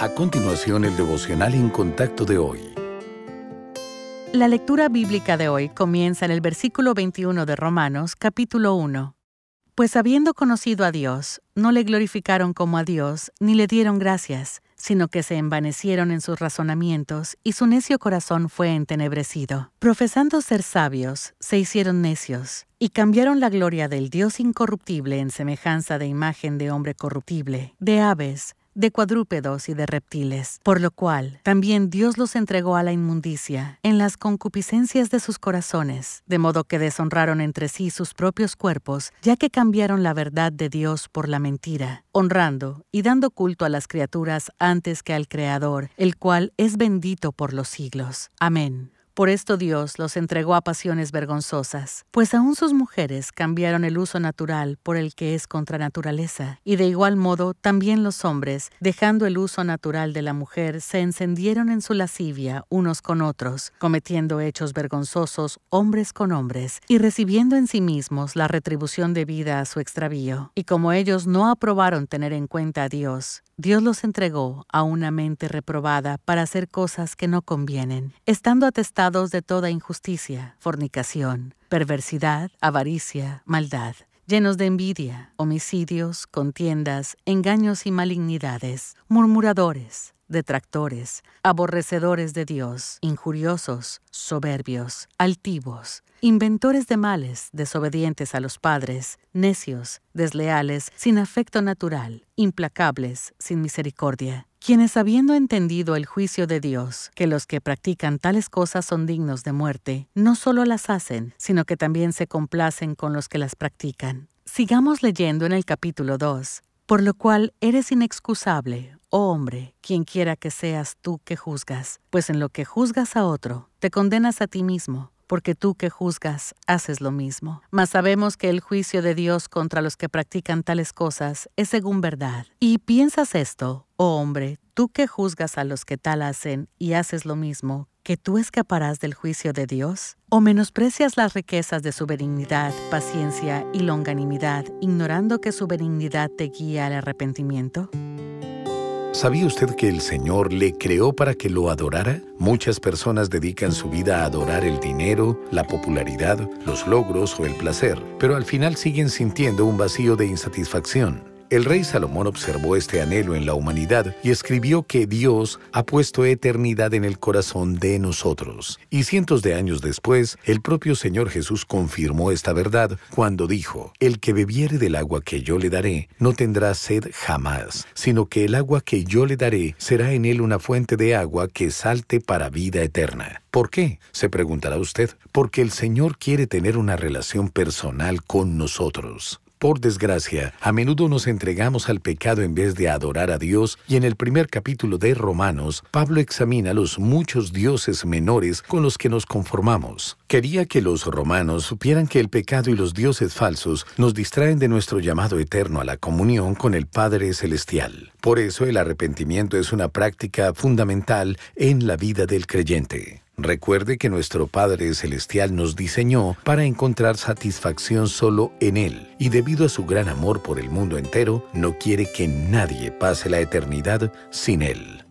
A continuación, el devocional en contacto de hoy. La lectura bíblica de hoy comienza en el versículo 21 de Romanos, capítulo 1. Pues habiendo conocido a Dios, no le glorificaron como a Dios, ni le dieron gracias, sino que se envanecieron en sus razonamientos, y su necio corazón fue entenebrecido. Profesando ser sabios, se hicieron necios, y cambiaron la gloria del Dios incorruptible en semejanza de imagen de hombre corruptible, de aves, de cuadrúpedos y de reptiles, por lo cual también Dios los entregó a la inmundicia, en las concupiscencias de sus corazones, de modo que deshonraron entre sí sus propios cuerpos, ya que cambiaron la verdad de Dios por la mentira, honrando y dando culto a las criaturas antes que al Creador, el cual es bendito por los siglos. Amén. Por esto Dios los entregó a pasiones vergonzosas, pues aún sus mujeres cambiaron el uso natural por el que es contra naturaleza, y de igual modo también los hombres, dejando el uso natural de la mujer, se encendieron en su lascivia unos con otros, cometiendo hechos vergonzosos hombres con hombres, y recibiendo en sí mismos la retribución debida a su extravío. Y como ellos no aprobaron tener en cuenta a Dios, Dios los entregó a una mente reprobada para hacer cosas que no convienen, estando atestados de toda injusticia, fornicación, perversidad, avaricia, maldad, llenos de envidia, homicidios, contiendas, engaños y malignidades, murmuradores, detractores, aborrecedores de Dios, injuriosos, soberbios, altivos, inventores de males, desobedientes a los padres, necios, desleales, sin afecto natural, implacables, sin misericordia quienes habiendo entendido el juicio de Dios, que los que practican tales cosas son dignos de muerte, no solo las hacen, sino que también se complacen con los que las practican. Sigamos leyendo en el capítulo 2, por lo cual eres inexcusable, oh hombre, quien quiera que seas tú que juzgas, pues en lo que juzgas a otro, te condenas a ti mismo porque tú que juzgas haces lo mismo. Mas sabemos que el juicio de Dios contra los que practican tales cosas es según verdad. Y piensas esto, oh hombre, tú que juzgas a los que tal hacen y haces lo mismo, que tú escaparás del juicio de Dios? ¿O menosprecias las riquezas de su benignidad, paciencia y longanimidad, ignorando que su benignidad te guía al arrepentimiento? ¿Sabía usted que el Señor le creó para que lo adorara? Muchas personas dedican su vida a adorar el dinero, la popularidad, los logros o el placer, pero al final siguen sintiendo un vacío de insatisfacción. El rey Salomón observó este anhelo en la humanidad y escribió que Dios ha puesto eternidad en el corazón de nosotros. Y cientos de años después, el propio Señor Jesús confirmó esta verdad cuando dijo, El que bebiere del agua que yo le daré no tendrá sed jamás, sino que el agua que yo le daré será en él una fuente de agua que salte para vida eterna. ¿Por qué? Se preguntará usted. Porque el Señor quiere tener una relación personal con nosotros. Por desgracia, a menudo nos entregamos al pecado en vez de adorar a Dios y en el primer capítulo de Romanos, Pablo examina los muchos dioses menores con los que nos conformamos. Quería que los romanos supieran que el pecado y los dioses falsos nos distraen de nuestro llamado eterno a la comunión con el Padre Celestial. Por eso el arrepentimiento es una práctica fundamental en la vida del creyente. Recuerde que nuestro Padre Celestial nos diseñó para encontrar satisfacción solo en Él, y debido a su gran amor por el mundo entero, no quiere que nadie pase la eternidad sin Él.